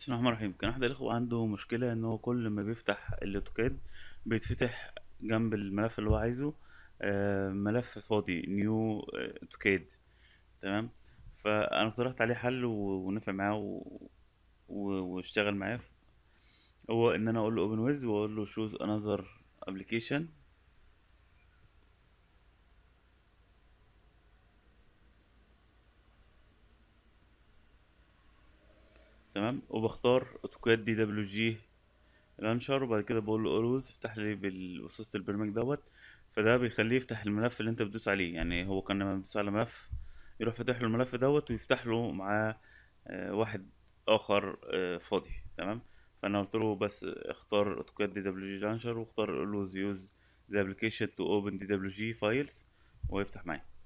بسم الله الرحمن الرحيم كان احد الاخوه عنده مشكله ان هو كل ما بيفتح الاوتوكاد بيتفتح جنب الملف اللي هو عايزه آه، ملف فاضي نيو اوتوكاد آه، تمام فانا اقترحت عليه حل ونفع معاه و... و... واشتغل معاه هو ان انا اقول له اوبن ويز واقول له شوز انذر ابلكيشن تمام وبختار اوتوكاد دي دبليو جي لانشر وبعد كده بقول له اولوز افتح لي بالوسيط البرنامج دوت فده بيخليه يفتح الملف اللي انت بتدوس عليه يعني هو كان لما بيدوس على ملف يروح فاتح له الملف دوت ويفتح له معاه آه، واحد اخر آه، فاضي تمام فانا قلت له بس اختار اوتوكاد دي دبليو جي لانشر واختار اولوز يوز ذا ابلكيشن تو اوبن دي دبليو جي فايلز ويفتح معايا